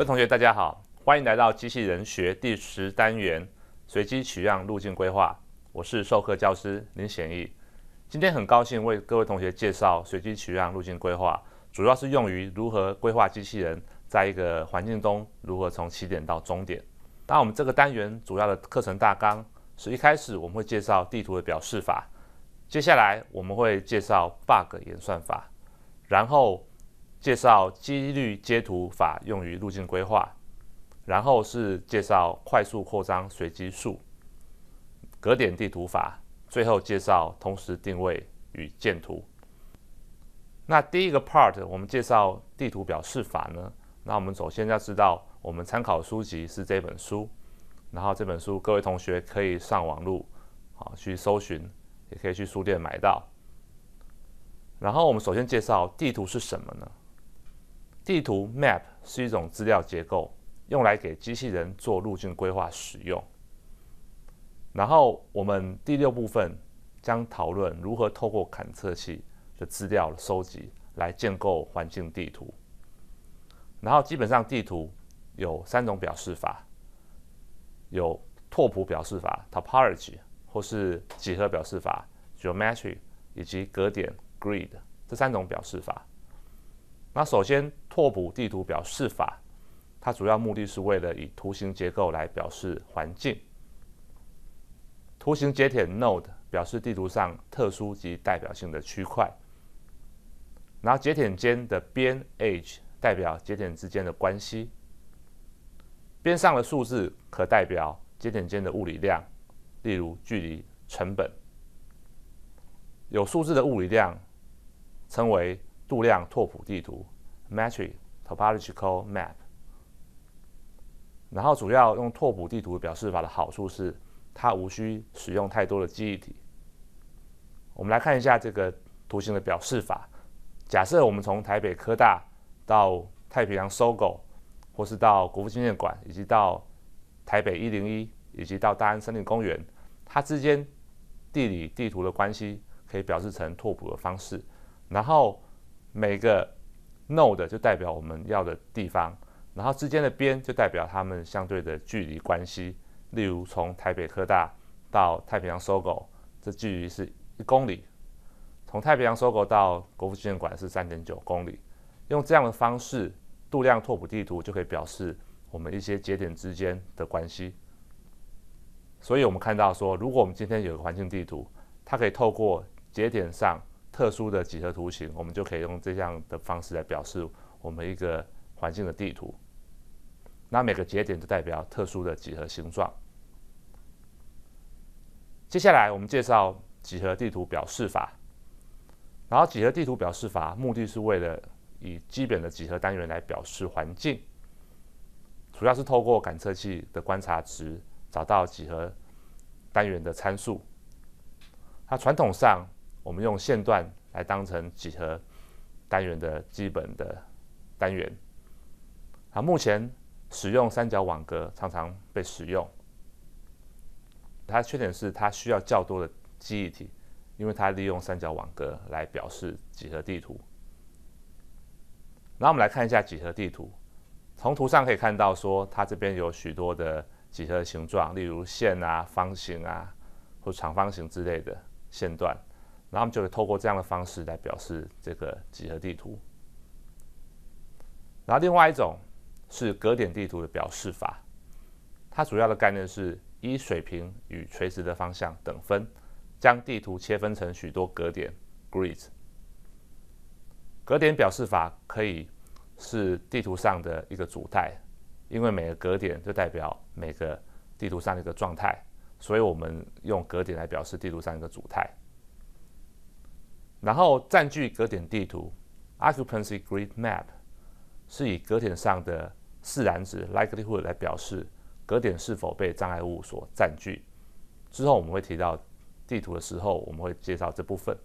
各位同学，大家好，欢迎来到机器人学第十单元随机取样路径规划。我是授课教师林显义，今天很高兴为各位同学介绍随机取样路径规划，主要是用于如何规划机器人在一个环境中如何从起点到终点。那我们这个单元主要的课程大纲是一开始我们会介绍地图的表示法，接下来我们会介绍 BUG 演算法，然后。介绍几率接图法用于路径规划，然后是介绍快速扩张随机数、格点地图法，最后介绍同时定位与建图。那第一个 part 我们介绍地图表示法呢？那我们首先要知道，我们参考书籍是这本书，然后这本书各位同学可以上网路，好去搜寻，也可以去书店买到。然后我们首先介绍地图是什么呢？地图 map 是一种资料结构，用来给机器人做路径规划使用。然后我们第六部分将讨论如何透过勘测器的资料收集来建构环境地图。然后基本上地图有三种表示法：有拓扑表示法 （topology） 或是几何表示法 （geometry） 以及格点 （grid） 这三种表示法。那首先，拓扑地图表示法，它主要目的是为了以图形结构来表示环境。图形节点 node 表示地图上特殊及代表性的区块，然后节点间的边 edge 代表节点之间的关系。边上的数字可代表节点间的物理量，例如距离、成本。有数字的物理量称为度量拓扑地图 （metric topological map），然后主要用拓扑地图表示法的好处是，它无需使用太多的记忆体。我们来看一下这个图形的表示法。假设我们从台北科大到太平洋搜狗，或是到国父纪念馆，以及到台北一零一，以及到大安森林公园，它之间地理地图的关系可以表示成拓扑的方式，然后。每个 node 就代表我们要的地方，然后之间的边就代表它们相对的距离关系。例如，从台北科大到太平洋搜狗，这距离是一公里；从太平洋搜狗到国父纪念馆是三点九公里。用这样的方式，度量拓扑地图就可以表示我们一些节点之间的关系。所以，我们看到说，如果我们今天有个环境地图，它可以透过节点上。特殊的几何图形，我们就可以用这样的方式来表示我们一个环境的地图。那每个节点就代表特殊的几何形状。接下来，我们介绍几何地图表示法。然后，几何地图表示法目的是为了以基本的几何单元来表示环境，主要是透过感测器的观察值找到几何单元的参数。它传统上。我们用线段来当成几何单元的基本的单元。啊，目前使用三角网格常常被使用。它的缺点是它需要较多的记忆体，因为它利用三角网格来表示几何地图。那我们来看一下几何地图。从图上可以看到，说它这边有许多的几何形状，例如线啊、方形啊，或长方形之类的线段。然后我们就会透过这样的方式来表示这个几何地图。然后另外一种是格点地图的表示法，它主要的概念是依水平与垂直的方向等分，将地图切分成许多格点 （grid）。格点表示法可以是地图上的一个组态，因为每个格点就代表每个地图上的一个状态，所以我们用格点来表示地图上的一个组态。然后占据格点地图 （Occupancy Grid Map） 是以格点上的自然值 （Likelihood） 来表示格点是否被障碍物所占据。之后我们会提到地图的时候，我们会介绍这部分。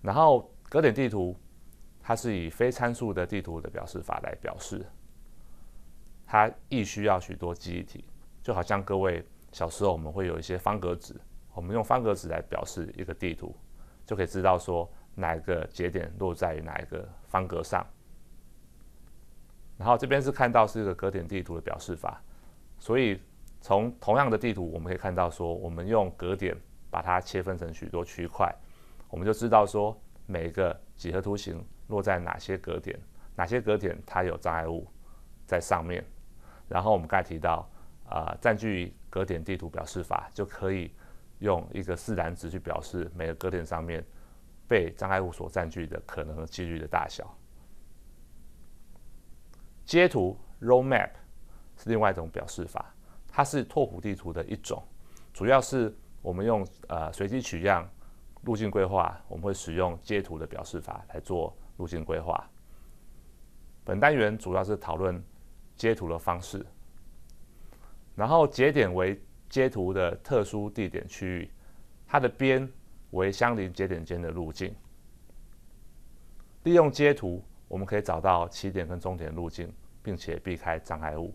然后格点地图它是以非参数的地图的表示法来表示，它亦需要许多记忆体，就好像各位小时候我们会有一些方格纸，我们用方格纸来表示一个地图。就可以知道说哪个节点落在于哪一个方格上，然后这边是看到是一个格点地图的表示法，所以从同样的地图我们可以看到说，我们用格点把它切分成许多区块，我们就知道说每一个几何图形落在哪些格点，哪些格点它有障碍物在上面，然后我们刚才提到啊，占据格点地图表示法就可以。用一个四然值去表示每个格点上面被障碍物所占据的可能几率的大小。接图 （Road Map） 是另外一种表示法，它是拓扑地图的一种。主要是我们用呃随机取样路径规划，我们会使用接图的表示法来做路径规划。本单元主要是讨论接图的方式，然后节点为。接图的特殊地点区域，它的边为相邻节点间的路径。利用接图，我们可以找到起点跟终点路径，并且避开障碍物。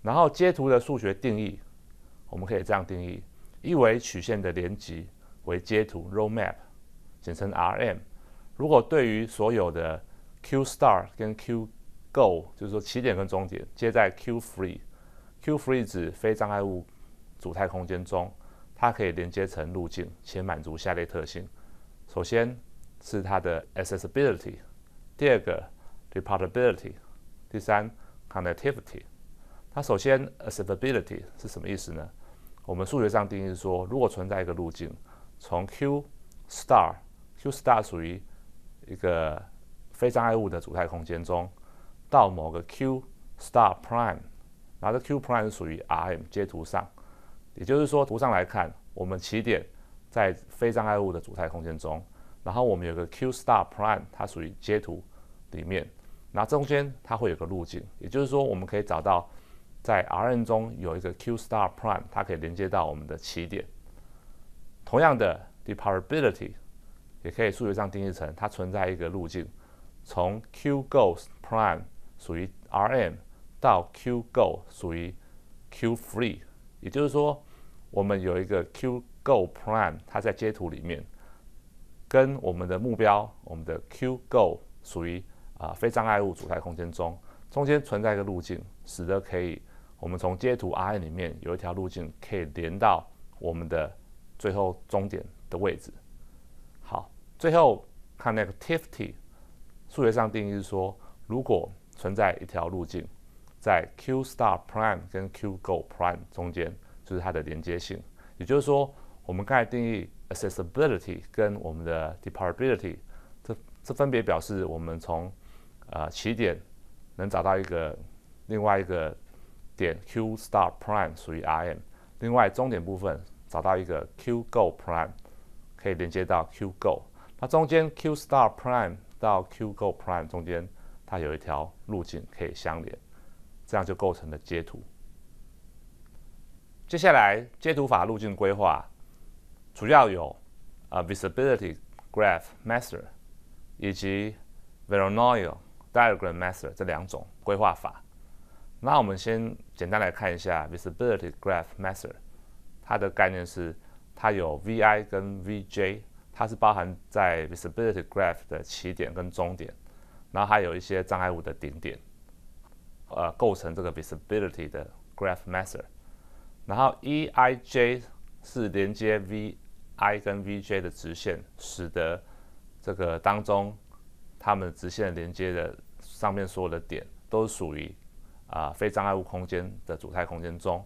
然后，接图的数学定义，我们可以这样定义：一维曲线的连集为接图 （Road Map），简称 RM。如果对于所有的 q star 跟 q go，就是说起点跟终点接在 q free。Q-free 指非障碍物主态空间中，它可以连接成路径且满足下列特性：首先是它的 accessibility，第二个 r e p r o r t a b i l i t y 第三 connectivity。它首先 accessibility 是什么意思呢？我们数学上定义是说，如果存在一个路径从 q star，q star 属于一个非障碍物的主态空间中，到某个 q star prime。它这 Q prime 是属于 R M 接图上，也就是说，图上来看，我们起点在非障碍物的主态空间中，然后我们有个 Q star prime，它属于接图里面，那中间它会有个路径，也就是说，我们可以找到在 R N 中有一个 Q star prime，它可以连接到我们的起点。同样的，deparability 也可以数学上定义成它存在一个路径，从 Q ghost prime 属于 R M。到 Q g o 属于 Q free，也就是说，我们有一个 Q g o plan，它在接图里面，跟我们的目标，我们的 Q g o 属于啊非障碍物主态空间中，中间存在一个路径，使得可以，我们从接图 Rn 里面有一条路径可以连到我们的最后终点的位置。好，最后 connectivity 数学上定义是说，如果存在一条路径。在 Q star prime 跟 Q go prime 中间，就是它的连接性。也就是说，我们刚才定义 accessibility 跟我们的 d e p l r a b i l i t y 这这分别表示我们从呃起点能找到一个另外一个点 Q star prime 属于 R M，另外终点部分找到一个 Q go prime 可以连接到 Q go，它中间 Q star prime 到 Q go prime 中间，它有一条路径可以相连。这样就构成了接图。接下来，接图法路径规划主要有啊 visibility graph method 以及 v e r o n o i diagram method 这两种规划法。那我们先简单来看一下 visibility graph method，它的概念是它有 vi 跟 vj，它是包含在 visibility graph 的起点跟终点，然后还有一些障碍物的顶点。呃，构成这个 visibility 的 graph method，然后 e i j 是连接 v i 跟 v j 的直线，使得这个当中它们直线连接的上面所有的点都属于啊非障碍物空间的主态空间中。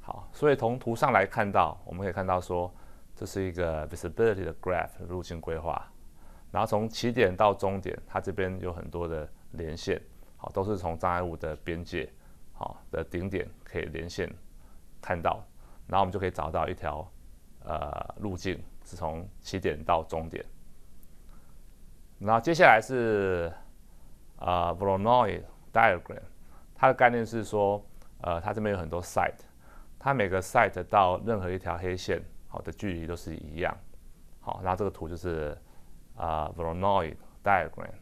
好，所以从图上来看到，我们可以看到说这是一个 visibility 的 graph 路径规划，然后从起点到终点，它这边有很多的连线。好，都是从障碍物的边界，好，的顶点可以连线看到，然后我们就可以找到一条，呃，路径是从起点到终点。然后接下来是，啊，Voronoi diagram，它的概念是说，呃，它这边有很多 site，它每个 site 到任何一条黑线，好的距离都是一样。好，那这个图就是，啊，Voronoi diagram。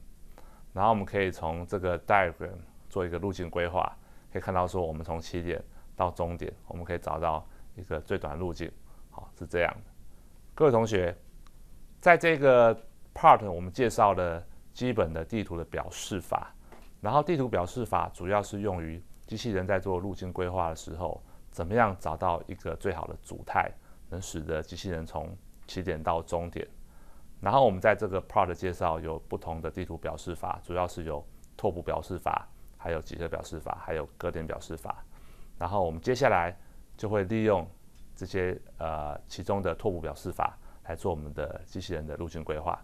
然后我们可以从这个 diagram 做一个路径规划，可以看到说我们从起点到终点，我们可以找到一个最短路径。好，是这样的。各位同学，在这个 part 我们介绍了基本的地图的表示法，然后地图表示法主要是用于机器人在做路径规划的时候，怎么样找到一个最好的组态，能使得机器人从起点到终点。然后我们在这个 p r o d t 介绍有不同的地图表示法，主要是有拓扑表示法，还有几何表示法，还有格点表示法。然后我们接下来就会利用这些呃其中的拓扑表示法来做我们的机器人的路径规划。